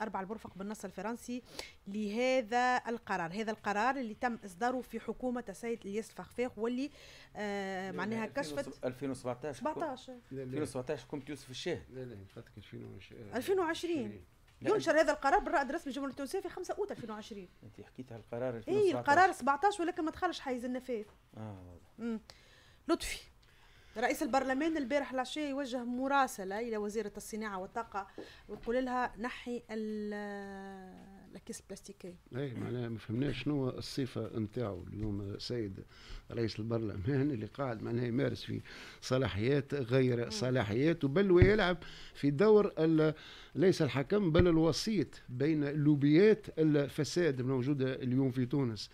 أربعة المرفق بالنص الفرنسي لهذا القرار هذا القرار اللي تم إصداره في حكومة السيد الياس الفخفاخ واللي آه معناها كشفت 2017 17 2017 حكومة يوسف الشاهد لا لا فاتك 2020 آه، ينشر هذا القرار بالرائد الرسمي الجمهورية التونسية في 5 أوت 2020 أنت حكيت على القرار 2017 إيه، إي القرار 17 ولكن ما دخلش حيز النفاذ آه واضح لطفي رئيس البرلمان البارح العشاء يوجه مراسلة إلى وزيرة الصناعة والطاقة ويقول لها نحي الأكياس البلاستيكية. أي معناها ما فهمناش شنو الصفة نتاعو اليوم سيد رئيس البرلمان اللي قاعد معناها يمارس في صلاحيات غير صلاحيات بل ويلعب في دور ليس الحكم بل الوسيط بين لوبيات الفساد الموجودة اليوم في تونس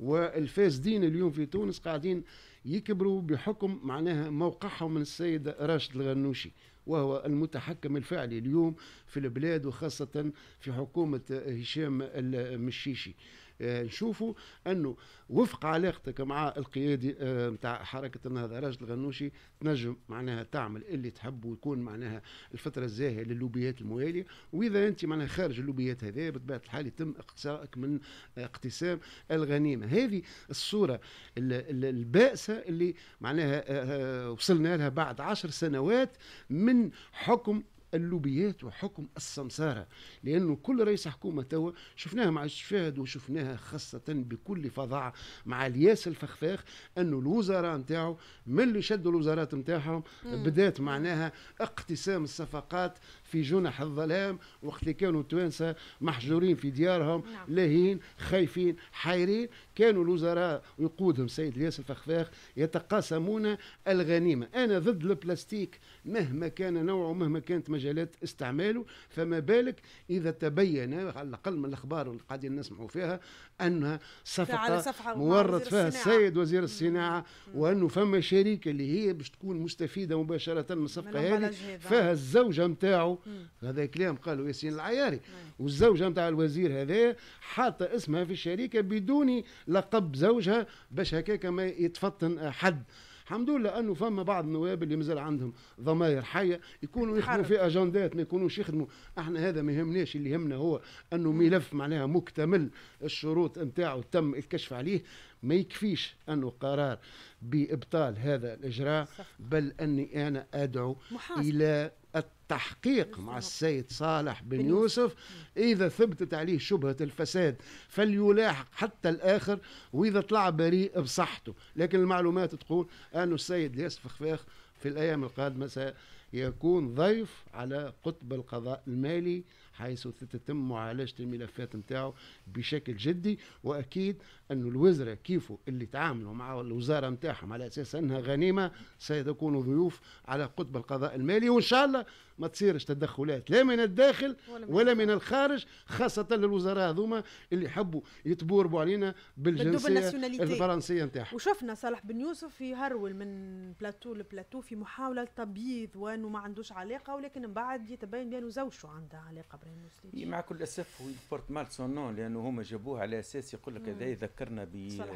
والفاسدين اليوم في تونس قاعدين يكبروا بحكم معناها موقعهم من السيد راشد الغنوشي وهو المتحكم الفعلي اليوم في البلاد وخاصة في حكومة هشام المشيشي آه، نشوفوا انه وفق علاقتك مع القيادي نتاع آه، حركه النهضه راشد الغنوشي تنجم معناها تعمل اللي تحب ويكون معناها الفتره الزاهيه للوبيات المواليه واذا انت معناها خارج اللوبيات هذه بطبيعه الحال يتم اقتسائك من اقتسام الغنيمه هذه الصوره البائسه اللي معناها آه، وصلنا لها بعد عشر سنوات من حكم اللوبيات وحكم السمساره لانه كل رئيس حكومه توا شفناها مع الشفاهد وشفناها خاصه بكل فظاعه مع الياس الفخفاخ انه الوزراء نتاعو من اللي شدوا الوزارات نتاعهم بدات معناها اقتسام الصفقات في جنح الظلام وقت اللي كانوا التوانسه محجورين في ديارهم نعم. لاهين خايفين حايرين كانوا الوزراء ويقودهم السيد الياس الفخفاخ يتقاسمون الغنيمة أنا ضد البلاستيك مهما كان نوعه مهما كانت مجالات استعماله فما بالك إذا تبين على الأقل من الأخبار اللي قاعدين نسمعوا فيها أنها صفقة مورط فيها السيد وزير الصناعة وأنه فما شركة اللي هي باش تكون مستفيدة مباشرة من الصفقة هذه فيها الزوجة نتاعو هذا كلام قالوا ياسين العياري والزوجة نتاع الوزير هذا حاطة اسمها في الشركة بدون لقب زوجها باش هكاك ما يتفطن حد الحمد لله انه فما بعض النواب اللي مازال عندهم ضماير حيه يكونوا يخدموا في اجندات ما يكونوش يخدموا احنا هذا ما يهمناش اللي يهمنا هو انه ملف معناها مكتمل الشروط نتاعو تم الكشف عليه ما يكفيش أنه قرار بإبطال هذا الإجراء بل أني أنا أدعو محاسب. إلى التحقيق مع السيد صالح بن يوسف إذا ثبتت عليه شبهة الفساد فليلاحق حتى الآخر وإذا طلع بريء بصحته لكن المعلومات تقول أن السيد ياسف خفاخ في الأيام القادمة سيكون ضيف على قطب القضاء المالي حيث تتم معالجة الملفات نتاعو بشكل جدي وأكيد انه الوزراء كيفه اللي تعاملوا مع الوزاره نتاعهم على اساس انها غنيمه سيكونوا ضيوف على قطب القضاء المالي وان شاء الله ما تصيرش تدخلات لا من الداخل ولا من الخارج خاصه للوزراء هذوما اللي يحبوا يتبوربوا علينا بالجنسيه الفرنسيه نتاعهم وشفنا صالح بن يوسف يهرول من بلاتو لبلاتو في محاوله لتبييض وانه ما عندوش علاقه ولكن من بعد يتبين بانه زوجته عندها علاقه ابراهيم مع كل اسف هو بورت مال سون نون لانه هما جابوه على اساس يقول لك هذا ذكرنا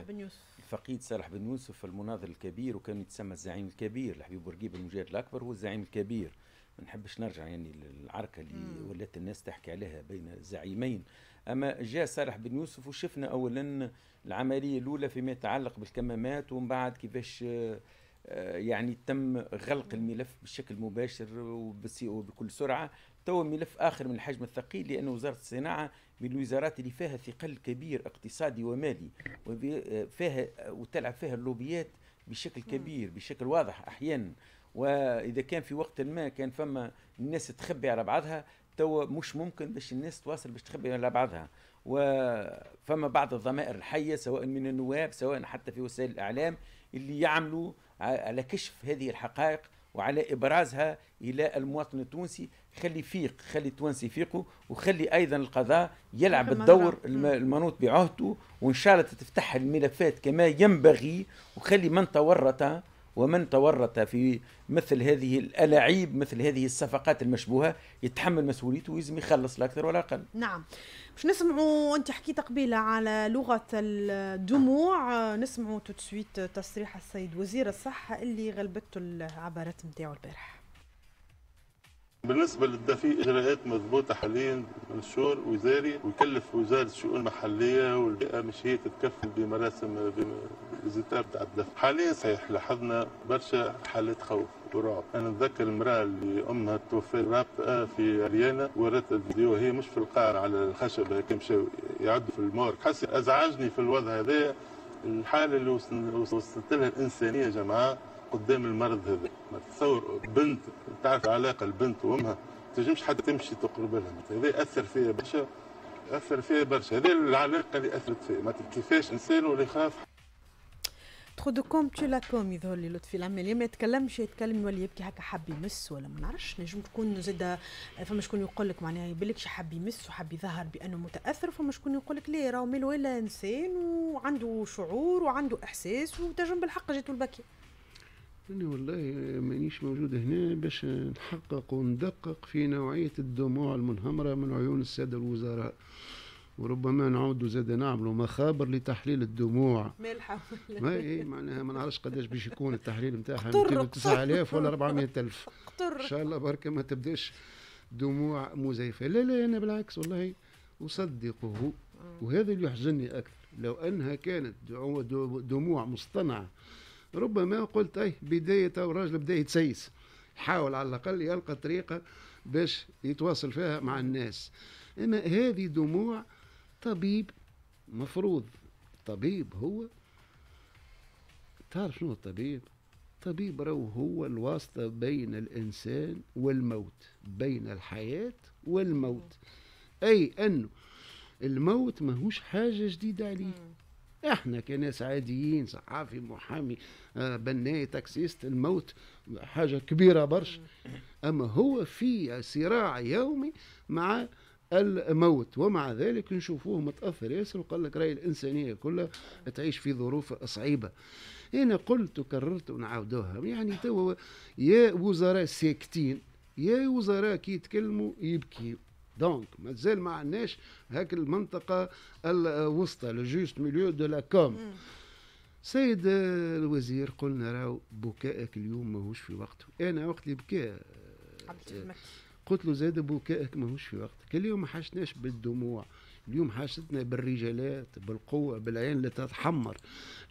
الفقيد صالح بن يوسف المناضل الكبير وكان يتسمى الزعيم الكبير الحبيب بورقيب المجاهد الاكبر هو الزعيم الكبير ما نحبش نرجع يعني للعركه اللي ولات الناس تحكي عليها بين الزعيمين اما جاء صالح بن يوسف وشفنا اولا العمليه الاولى فيما يتعلق بالكمامات ومن بعد كيفاش آه، يعني تم غلق الملف بشكل مباشر وبكل سرعه تو ملف اخر من الحجم الثقيل لان وزاره الصناعه من الوزارات اللي فيها ثقل كبير اقتصادي ومالي وفيها وتلعب فيها اللوبيات بشكل كبير بشكل واضح احيانا واذا كان في وقت ما كان فما الناس تخبي على بعضها توا مش ممكن باش الناس تواصل باش تخبي على بعضها وفما بعض الضمائر الحيه سواء من النواب سواء حتى في وسائل الاعلام اللي يعملوا على كشف هذه الحقائق وعلى ابرازها الى المواطن التونسي خلي فيق خلي التونسي فيقه وخلي ايضا القضاء يلعب الدور المنوط بعهده وان شاء الله تتفتح الملفات كما ينبغي وخلي من تورط ومن تورط في مثل هذه الألاعيب مثل هذه الصفقات المشبوهة يتحمل مسؤوليته ويزم يخلص لا أكثر ولا أقل نعم باش نسمعوا أنت حكيت قبيلة على لغة الدموع نسمعوا تسويت تصريح السيد وزير الصحة اللي غلبته العبارات نتاعو البارح بالنسبة للدفي إجراءات مضبوطة حاليا منشور وزاري ويكلف وزارة الشؤون المحلية والبيئة مش هي تتكفل بمراسم فيزيتار تاع الدفي حاليا صحيح لاحظنا برشا حالات خوف ورعب انا نتذكر المراه اللي امها توفت رابطه في عريانه ورات الفيديو هي مش في القاعه على الخشب هكا مشاو يعدوا في المورك حس ازعجني في الوضع هذا الحاله اللي وصلت لها الانسانيه جماعه قدام المرض هذا ما تصور بنت تعرف علاقه البنت وامها تنجمش حتى تمشي تقرب لها هذا اثر فيا برشا اثر فيا برشا هذه العلاقه اللي اثرت فيا ما كيفاش انسان ولا يخاف تخو دو كوم تو لا كوم يظهر لي لطفي العمالي ما يتكلمش يتكلم يولي يبكي هكا حب يمس ولا ما نعرفش نجم تكون زاد فما شكون يقول لك معناها يبلكش حب يمس وحب يظهر بانه متاثر فما شكون يقول لك لا راهو مال ولا انسان وعنده شعور وعنده احساس وتجم بالحق جاتو البكي انا والله مانيش موجود هنا باش نحقق وندقق في نوعية الدموع المنهمرة من عيون السادة الوزراء وربما نعود زاد نعملوا مخابر لتحليل الدموع مالحه ما اي معناها ما نعرفش قداش باش يكون التحليل نتاعها 9000 ولا 400000 ان شاء الله بركة ما تبداش دموع مزيفه لا لا انا بالعكس والله اصدقه وهذا اللي يحزني اكثر لو انها كانت دموع مصطنعه ربما قلت أي بداية راجل بدا يتسيس حاول على الأقل يلقى طريقة باش يتواصل فيها مع الناس إما هذه دموع طبيب مفروض طبيب هو تعرف شنو الطبيب الطبيب راهو هو الواسطة بين الإنسان والموت بين الحياة والموت أي أنه الموت ماهوش حاجة جديدة عليه احنا كناس عاديين صحافي محامي آه، بناي تاكسيست الموت حاجه كبيره برشا اما هو في صراع يومي مع الموت ومع ذلك نشوفوه متاثر ياسر وقال لك راي الانسانيه كلها تعيش في ظروف صعيبه انا قلت وكررت ونعاودوها يعني توا يا وزراء ساكتين يا وزراء كي يتكلموا يبكيوا دونك مازال ما عندناش هاك المنطقه الوسطى لو جوست ميليو دو لا كوم سيد الوزير قلنا راهو بكائك اليوم ماهوش في وقته انا وقت بكى قلت له زاد بكائك ماهوش في وقتك اليوم ما حشناش بالدموع اليوم حاشتنا بالرجالات بالقوة بالعين اللي تتحمر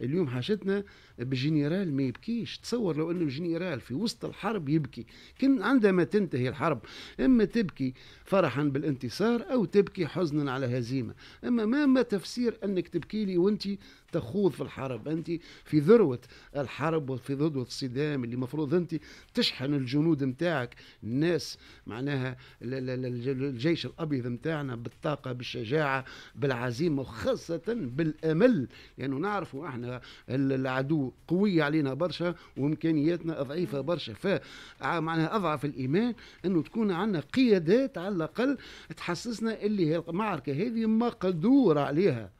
اليوم حاشتنا بجنرال ما يبكيش تصور لو انه جنرال في وسط الحرب يبكي كان عندما تنتهي الحرب اما تبكي فرحا بالانتصار او تبكي حزنا على هزيمة اما ما ما تفسير انك تبكي لي وانت تخوض في الحرب انت في ذروه الحرب وفي ذروه الصدام اللي المفروض انت تشحن الجنود نتاعك الناس معناها الجيش الابيض نتاعنا بالطاقه بالشجاعه بالعزيمه وخاصه بالامل لانه يعني نعرفوا احنا العدو قوي علينا برشا وامكانياتنا ضعيفه برشا ف معناها اضعف الايمان انه تكون عندنا قيادات على الاقل تحسسنا اللي هي المعركه هذه مقدور عليها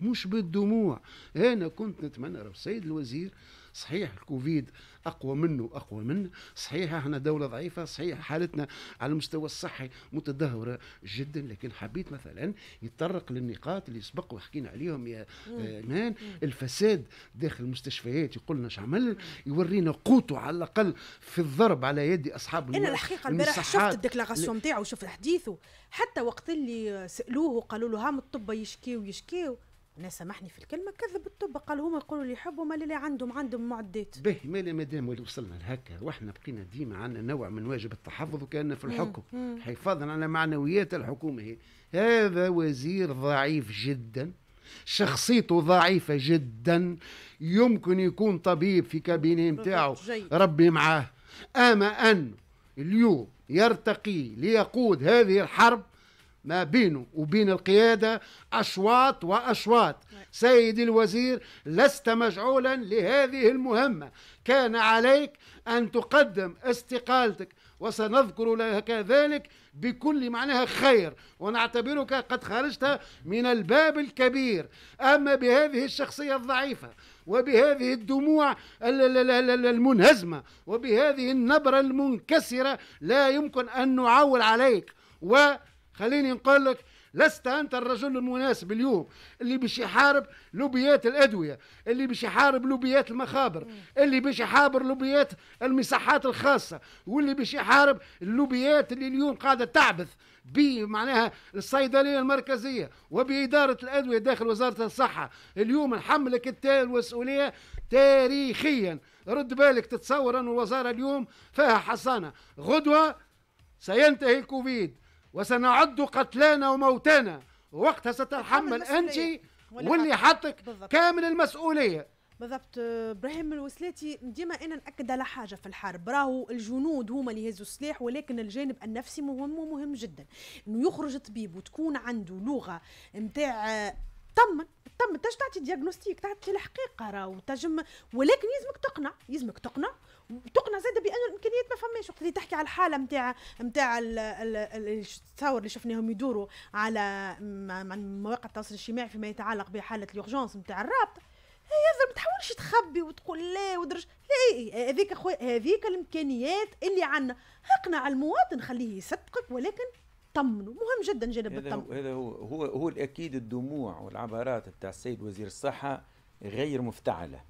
مش بالدموع انا كنت نتمنى راه السيد الوزير صحيح الكوفيد اقوى منه اقوى منه صحيح احنا دوله ضعيفه صحيح حالتنا على المستوى الصحي متدهوره جدا لكن حبيت مثلا يتطرق للنقاط اللي سبق وحكينا عليهم يا ايمان الفساد داخل المستشفيات يقول لنا عمل يورينا قوته على الاقل في الضرب على يد اصحاب انا الحقيقه البارح شفت الديكلاراسيون نتاعو شفت حديثه حتى وقت اللي سالوه وقالوا له هام الطب يشكيو يشكيو انا سامحني في الكلمه كذب الطب قال هما يقولوا اللي يحبوا ما اللي عندهم عندهم معدات به مالي مدام اللي وصلنا لهكا واحنا بقينا ديما عندنا نوع من واجب التحفظ وكاننا في الحكم حفاظا على معنويات الحكومه هي. هذا وزير ضعيف جدا شخصيته ضعيفه جدا يمكن يكون طبيب في كابينه نتاعو ربي معاه اما ان اليوم يرتقي ليقود هذه الحرب ما بينه وبين القيادة أشواط وأشواط نعم. سيدي الوزير لست مجعولا لهذه المهمة كان عليك أن تقدم استقالتك وسنذكر لك ذلك بكل معناها خير ونعتبرك قد خرجت من الباب الكبير أما بهذه الشخصية الضعيفة وبهذه الدموع المنهزمة وبهذه النبرة المنكسرة لا يمكن أن نعول عليك و خليني نقول لك لست انت الرجل المناسب اليوم اللي باش يحارب لوبيات الادويه اللي باش يحارب لوبيات المخابر اللي باش يحارب لوبيات المساحات الخاصه واللي باش يحارب اللوبيات اللي اليوم قاعده تعبث بمعناها الصيدليه المركزيه وباداره الادويه داخل وزاره الصحه اليوم نحملك المسؤوليه تاريخيا رد بالك تتصور ان الوزاره اليوم فيها حصانه غدوه سينتهي الكوفيد وسنعد قتلانا وموتانا وقتها ستتحمل انت واللي حطك كامل المسؤوليه بالضبط ابراهيم الوسلاتي ديما انا ناكد على حاجه في الحرب راهو الجنود هما اللي يهزوا السلاح ولكن الجانب النفسي مهم ومهم جدا انه يخرج طبيب وتكون عنده لغه نتاع طمن طمن تعطي دياغنوستيك تعطي الحقيقه راهو تجم ولكن يلزمك تقنع يلزمك تقنع تقنع زاده بانه الامكانيات ما فماش وقت اللي تحكي على الحاله نتاع نتاع التصاور اللي شفناهم يدوروا على مواقع التواصل الاجتماعي فيما يتعلق بحاله اليورجونس نتاع الرابط ياسر ما تحاولش تخبي وتقول لا ودرج لا هذيك اخويا هذيك الامكانيات اللي عندنا اقنع المواطن خليه يصدقك ولكن طمنه مهم جدا جانب الطمن هذا هو هو هو الاكيد الدموع والعبارات بتاع السيد وزير الصحه غير مفتعله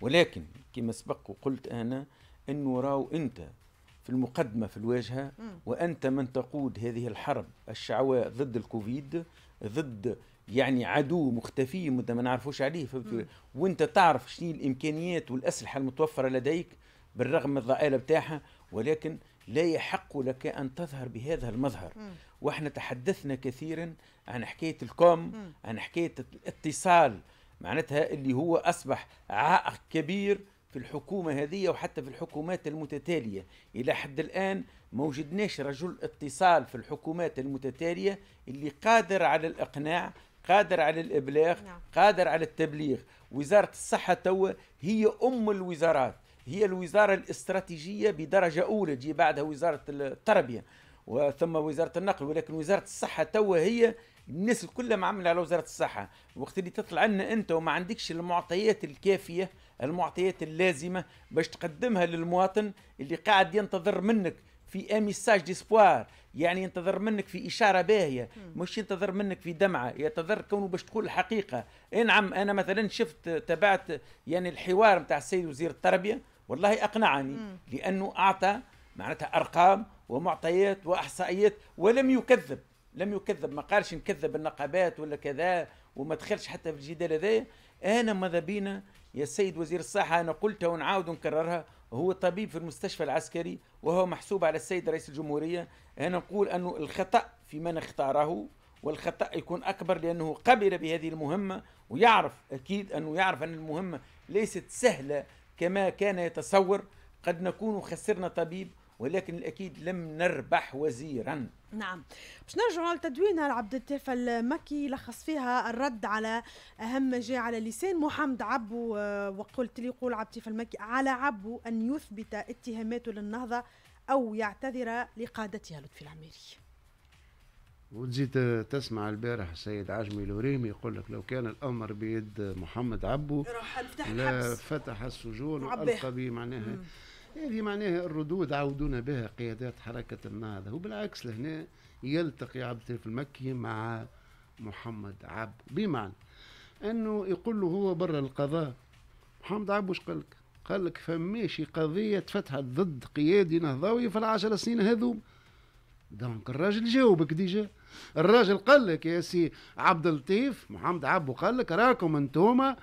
ولكن كما سبق وقلت انا انه راو انت في المقدمه في الواجهه وانت من تقود هذه الحرب الشعواء ضد الكوفيد ضد يعني عدو مختفي مده ما نعرفوش عليه وانت تعرف شنو الامكانيات والاسلحه المتوفره لديك بالرغم من الضئاله بتاعها ولكن لا يحق لك ان تظهر بهذا المظهر واحنا تحدثنا كثيرا عن حكايه الكوم عن حكايه الاتصال معناتها اللي هو أصبح عائق كبير في الحكومة هذه وحتى في الحكومات المتتالية إلى حد الآن ما وجدناش رجل اتصال في الحكومات المتتالية اللي قادر على الإقناع قادر على الإبلاغ نعم. قادر على التبليغ وزارة الصحة توا هي أم الوزارات هي الوزارة الاستراتيجية بدرجة أولى تجي بعدها وزارة التربية وثم وزارة النقل ولكن وزارة الصحة توا هي الناس الكل معملة على وزاره الصحه وقت اللي تطلع لنا انت وما عندكش المعطيات الكافيه المعطيات اللازمه باش تقدمها للمواطن اللي قاعد ينتظر منك في اميساج ديسبوار يعني ينتظر منك في اشاره باهيه مش ينتظر منك في دمعه ينتظر كونه باش تقول الحقيقه اي نعم انا مثلا شفت تابعت يعني الحوار نتاع السيد وزير التربيه والله اقنعني مم. لانه اعطى معناتها ارقام ومعطيات واحصائيات ولم يكذب لم يكذب ما قالش نكذب النقابات ولا كذا وما دخلش حتى في الجدال هذا انا ماذا بينا يا سيد وزير الصحه انا قلتها ونعاود نكررها هو طبيب في المستشفى العسكري وهو محسوب على السيد رئيس الجمهوريه انا نقول انه الخطا في من اختاره والخطا يكون اكبر لانه قبل بهذه المهمه ويعرف اكيد انه يعرف ان المهمه ليست سهله كما كان يتصور قد نكون خسرنا طبيب ولكن الأكيد لم نربح وزيرا نعم باش نرجعوا لتدوينها عبد التيف المكي لخص فيها الرد على اهم ما جاء على لسان محمد عبو آه، وقلت لي يقول عبد التيف المكي على عبو ان يثبت اتهاماته للنهضه او يعتذر لقادتها لطفي العميري وتزيد تسمع البارح السيد عجمي لوريمي يقول لك لو كان الامر بيد محمد عبو راح فتح السجون والقى به معناها مم. هذه إيه، معناها الردود عودونا بها قيادات حركة النهضة وبالعكس لهنا يلتقي عبد الشريف المكي مع محمد عبد بمعنى أنه يقول له هو برا القضاء محمد عبو وش قال لك؟ قال لك فماشي قضية تفتحت ضد قيادي نهضوي في العشر سنين هذو دونك الراجل جاوبك ديجا الراجل قال لك يا سي عبد اللطيف محمد عبو قال لك راكم انتوما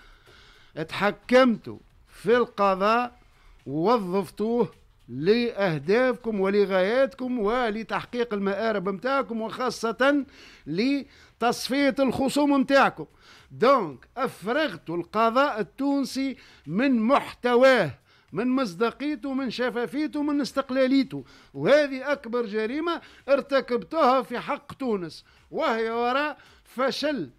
اتحكمتوا في القضاء ووظفتوه لأهدافكم ولغاياتكم ولتحقيق المآرب نتاعكم وخاصة لتصفية الخصوم نتاعكم. دونك أفرغتوا القضاء التونسي من محتواه من مصداقيته من شفافيته من استقلاليته وهذه أكبر جريمة ارتكبتها في حق تونس وهي وراء فشل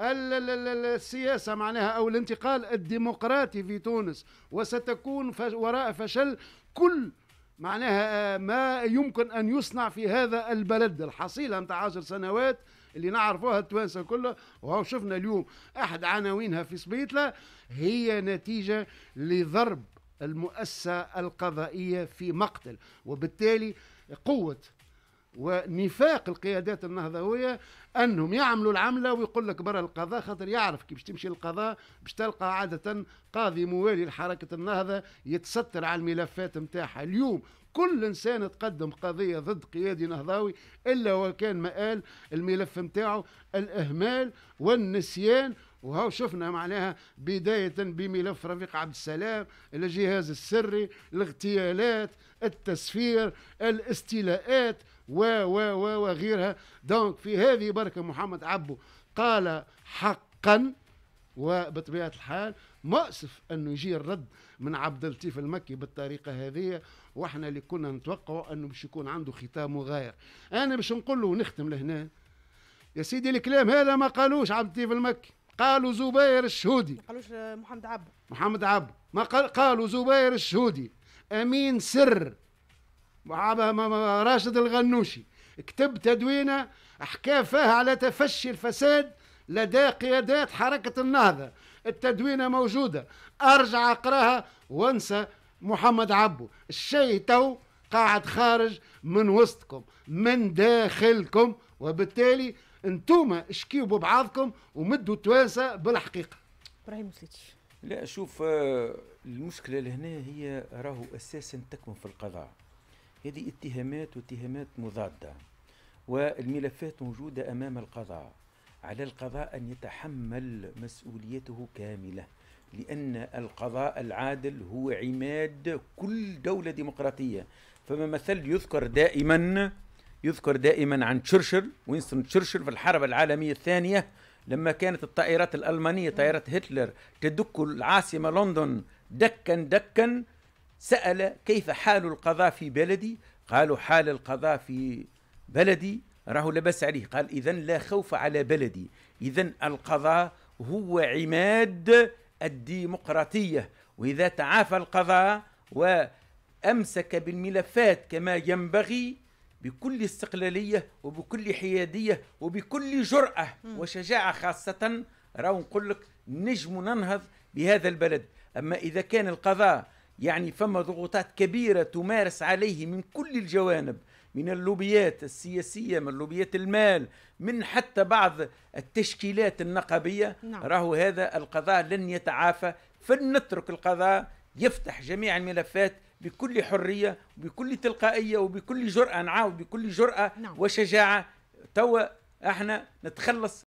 السياسة معناها أو الانتقال الديمقراطي في تونس وستكون وراء فشل كل معناها آه، ما يمكن أن يصنع في هذا البلد الحصيلة متاع عشر سنوات اللي نعرفوها التوانسة كلها وهو شفنا اليوم أحد عناوينها في سبيتلا هي نتيجة لضرب المؤسسة القضائية في مقتل وبالتالي قوة ونفاق القيادات النهضوية انهم يعملوا العمله ويقول لك برا القضاء خاطر يعرف كي باش تمشي للقضاء باش تلقى عاده قاضي موالي لحركه النهضه يتستر على الملفات نتاعها اليوم كل انسان تقدم قضيه ضد قيادي نهضاوي الا وكان مآل الملف نتاعو الاهمال والنسيان وهاو شفنا معناها بداية بملف رفيق عبد السلام الجهاز السري الاغتيالات التسفير الاستيلاءات و و و وغيرها دونك في هذه بركة محمد عبو قال حقا وبطبيعة الحال مؤسف أنه يجي الرد من عبد اللطيف المكي بالطريقة هذه وإحنا اللي كنا نتوقعوا أنه باش يكون عنده ختام مغاير أنا باش نقول له ونختم لهنا يا سيدي الكلام هذا ما قالوش عبد اللطيف المكي قالوا زبير الشهودي ما قالوش محمد عبو محمد عبو ما قال قالوا زبير الشهودي أمين سر راشد الغنوشي كتب تدوينه حكى فيها على تفشي الفساد لدى قيادات حركة النهضة التدوينة موجودة أرجع أقراها وانسى محمد عبو الشيء تو قاعد خارج من وسطكم من داخلكم وبالتالي انتوما اشكيوا بعضكم ومدوا توانسة بالحقيقة ابراهيم مسليتش لا شوف آه، المشكلة لهنا هي راهو أساسا تكمن في القضاء هذه اتهامات واتهامات مضادة والملفات موجودة أمام القضاء على القضاء أن يتحمل مسؤوليته كاملة لأن القضاء العادل هو عماد كل دولة ديمقراطية فما مثل يذكر دائما يذكر دائما عن تشرشل وينستون تشرشل في الحرب العالمية الثانية لما كانت الطائرات الألمانية طائرات هتلر تدك العاصمة لندن دكا دكا سأل كيف حال القضاء في بلدي قالوا حال القضاء في بلدي راه لا بأس عليه قال إذا لا خوف على بلدي إذا القضاء هو عماد الديمقراطية وإذا تعافى القضاء وأمسك بالملفات كما ينبغي بكل استقلالية وبكل حيادية وبكل جرأة وشجاعة خاصة راه نقول لك نجم ننهض بهذا البلد أما إذا كان القضاء يعني فما ضغوطات كبيرة تمارس عليه من كل الجوانب من اللوبيات السياسية من لوبيات المال من حتى بعض التشكيلات النقبية نعم. راهو هذا القضاء لن يتعافى فلنترك القضاء يفتح جميع الملفات بكل حرية بكل تلقائية وبكل جرأة نعاود بكل جرأة نعم. وشجاعة توا احنا نتخلص